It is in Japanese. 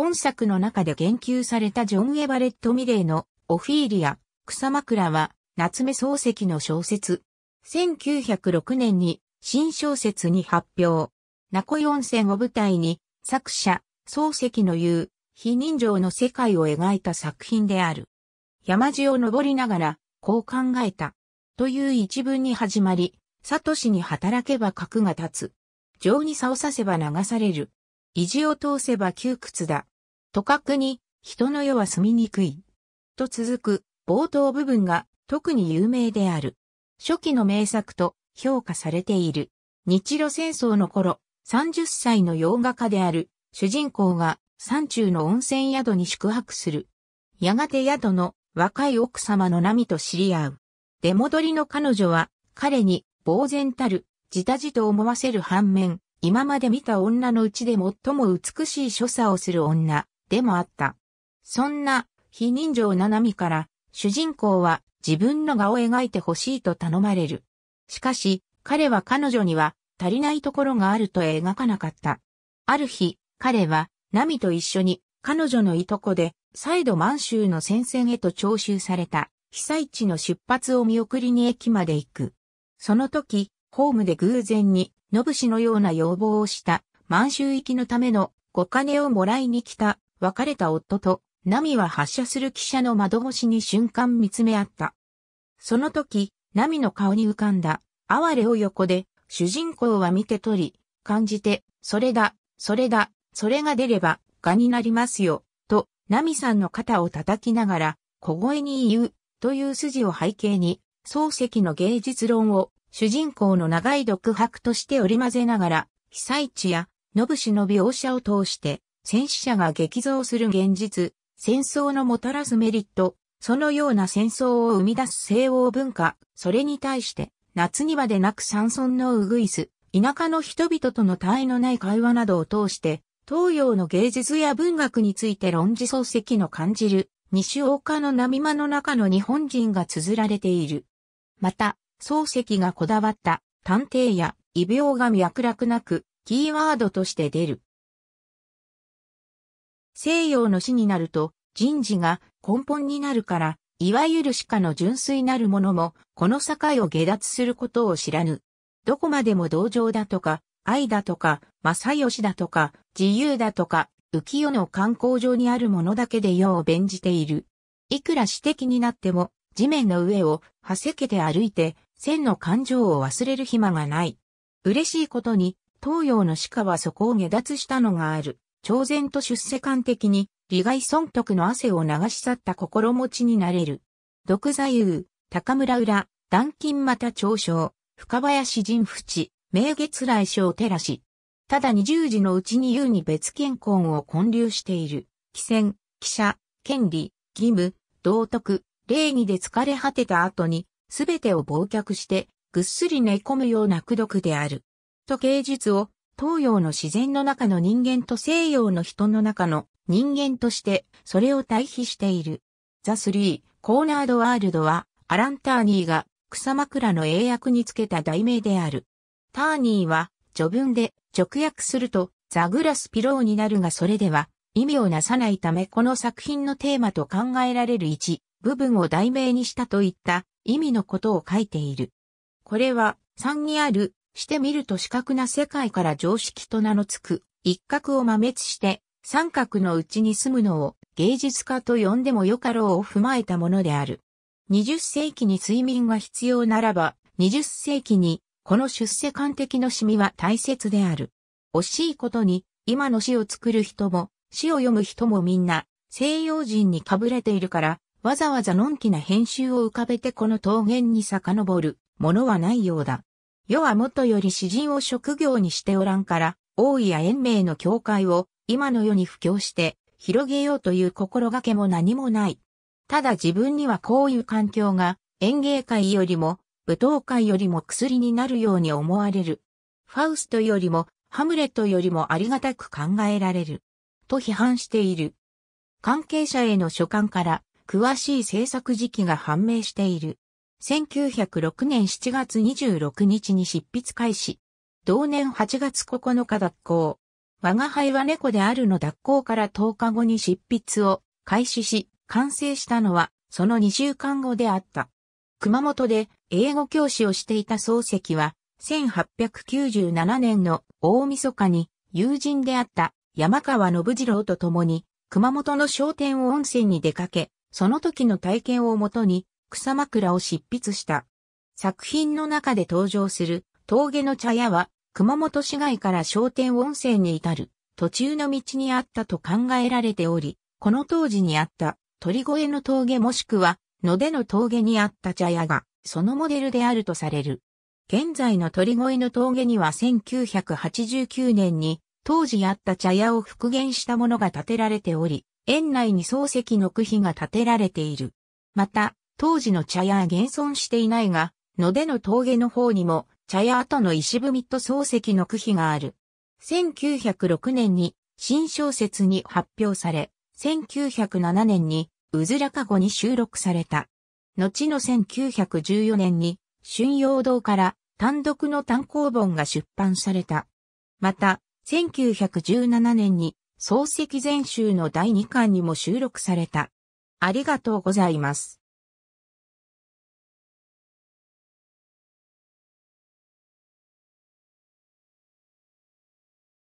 本作の中で言及されたジョン・エバレット・ミレーのオフィーリア、草枕は夏目漱石の小説。1906年に新小説に発表。名古四線を舞台に作者、漱石の言う非人情の世界を描いた作品である。山地を登りながらこう考えた。という一文に始まり、サトシに働けば格が立つ。情に差をさせば流される。意地を通せば窮屈だ。とかくに人の世は住みにくい。と続く冒頭部分が特に有名である。初期の名作と評価されている。日露戦争の頃、30歳の洋画家である主人公が山中の温泉宿に宿泊する。やがて宿の若い奥様の波と知り合う。出戻りの彼女は彼に呆然たる、じたじと思わせる反面、今まで見た女のうちで最も美しい所作をする女、でもあった。そんな非人情なナミから主人公は自分の画を描いてほしいと頼まれる。しかし彼は彼女には足りないところがあると描かなかった。ある日、彼はナミと一緒に彼女のいとこで再度満州の戦線へと徴収された被災地の出発を見送りに駅まで行く。その時、ホームで偶然に、ノブ氏のような要望をした、満州行きのためのご金をもらいに来た別れた夫と、ナミは発射する汽車の窓越しに瞬間見つめ合った。その時、ナミの顔に浮かんだ、哀れを横で、主人公は見て取り、感じて、それだ、それだ、それが出れば、がになりますよ、と、ナミさんの肩を叩きながら、小声に言う、という筋を背景に、漱石の芸術論を、主人公の長い独白として織り混ぜながら、被災地や、信の描写を通して、戦死者が激増する現実、戦争のもたらすメリット、そのような戦争を生み出す西欧文化、それに対して、夏にまでなく山村のウグイス、田舎の人々との他愛のない会話などを通して、東洋の芸術や文学について論じ漱石の感じる、西岡の波間の中の日本人が綴られている。また、漱石がこだわった、探偵や、異病が脈絡なく、キーワードとして出る。西洋の死になると、人事が根本になるから、いわゆる死化の純粋なるものも、この境を下脱することを知らぬ。どこまでも同情だとか、愛だとか、正義だとか、自由だとか、浮世の観光上にあるものだけで世を弁じている。いくら私的になっても、地面の上を、はせけて歩いて、線の感情を忘れる暇がない。嬉しいことに、東洋の鹿はそこを下脱したのがある。超然と出世観的に、利害損得の汗を流し去った心持ちになれる。独座優、高村浦、断金また長将、深林人淵、明月来照らし。ただ20時のうちに優に別健康を混流している。汽船、記者、権利、義務、道徳、礼儀で疲れ果てた後に、すべてを忘却して、ぐっすり寝込むような苦毒である。と芸術を、東洋の自然の中の人間と西洋の人の中の人間として、それを対比している。ザ・スリー、コーナード・ワールドは、アラン・ターニーが草枕の英訳につけた題名である。ターニーは、序文で直訳すると、ザ・グラス・ピローになるがそれでは、意味をなさないためこの作品のテーマと考えられる一部分を題名にしたといった意味のことを書いている。これは3にあるしてみると四角な世界から常識と名のつく一角を摩滅して三角のうちに住むのを芸術家と呼んでもよかろうを踏まえたものである。20世紀に睡眠が必要ならば、20世紀にこの出世間的のシミは大切である。惜しいことに今の詩を作る人も詩を読む人もみんな西洋人にかぶれているからわざわざのんきな編集を浮かべてこの桃源に遡るものはないようだ。世はもとより詩人を職業にしておらんから、王位や延命の境界を今の世に布教して広げようという心がけも何もない。ただ自分にはこういう環境が演芸界よりも舞踏会よりも薬になるように思われる。ファウストよりもハムレットよりもありがたく考えられる。と批判している。関係者への書簡から詳しい制作時期が判明している。1906年7月26日に執筆開始。同年8月9日脱行。我が輩は猫であるの脱行から10日後に執筆を開始し、完成したのはその2週間後であった。熊本で英語教師をしていた漱石は、1897年の大晦日に友人であった山川信次郎と共に熊本の商店を温泉に出かけ、その時の体験をもとに草枕を執筆した。作品の中で登場する峠の茶屋は熊本市街から商店温泉に至る途中の道にあったと考えられており、この当時にあった鳥越の峠もしくは野出の峠にあった茶屋がそのモデルであるとされる。現在の鳥越の峠には1989年に当時あった茶屋を復元したものが建てられており、園内に漱石の区碑が建てられている。また、当時の茶屋は現存していないが、野での峠の方にも茶屋跡の石踏みと漱石の区碑がある。1906年に新小説に発表され、1907年にうずらかごに収録された。後の1914年に春陽堂から単独の単行本が出版された。また、1917年に漱石全集の第2巻にも収録された。ありがとうございます。